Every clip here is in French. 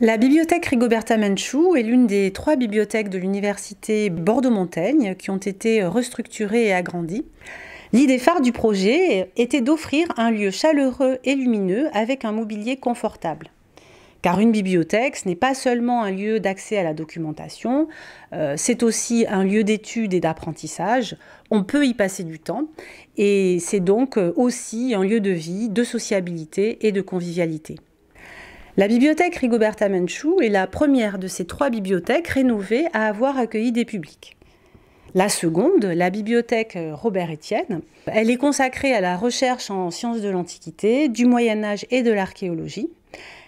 La bibliothèque Rigoberta Menchu est l'une des trois bibliothèques de l'université Bordeaux-Montaigne qui ont été restructurées et agrandies. L'idée phare du projet était d'offrir un lieu chaleureux et lumineux avec un mobilier confortable. Car une bibliothèque, ce n'est pas seulement un lieu d'accès à la documentation, euh, c'est aussi un lieu d'étude et d'apprentissage. On peut y passer du temps et c'est donc aussi un lieu de vie, de sociabilité et de convivialité. La bibliothèque Rigoberta Menchú est la première de ces trois bibliothèques rénovées à avoir accueilli des publics. La seconde, la bibliothèque Robert Étienne, elle est consacrée à la recherche en sciences de l'Antiquité, du Moyen Âge et de l'archéologie.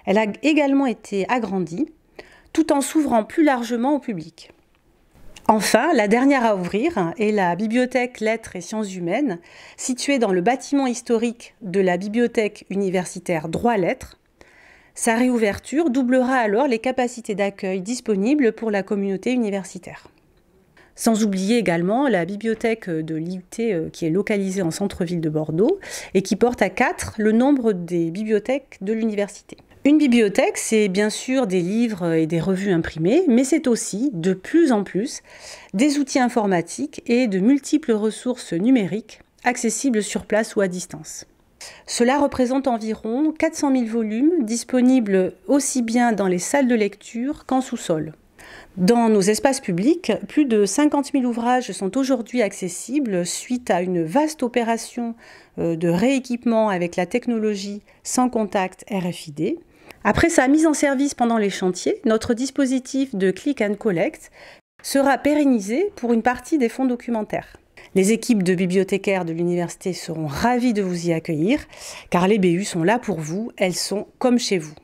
Elle a également été agrandie, tout en s'ouvrant plus largement au public. Enfin, la dernière à ouvrir est la bibliothèque Lettres et Sciences humaines, située dans le bâtiment historique de la bibliothèque universitaire Droit Lettres, sa réouverture doublera alors les capacités d'accueil disponibles pour la communauté universitaire. Sans oublier également la bibliothèque de l'IUT euh, qui est localisée en centre-ville de Bordeaux et qui porte à 4 le nombre des bibliothèques de l'université. Une bibliothèque, c'est bien sûr des livres et des revues imprimées, mais c'est aussi, de plus en plus, des outils informatiques et de multiples ressources numériques accessibles sur place ou à distance. Cela représente environ 400 000 volumes disponibles aussi bien dans les salles de lecture qu'en sous-sol. Dans nos espaces publics, plus de 50 000 ouvrages sont aujourd'hui accessibles suite à une vaste opération euh, de rééquipement avec la technologie sans contact RFID. Après sa mise en service pendant les chantiers, notre dispositif de click and collect sera pérennisé pour une partie des fonds documentaires. Les équipes de bibliothécaires de l'université seront ravies de vous y accueillir, car les BU sont là pour vous, elles sont comme chez vous.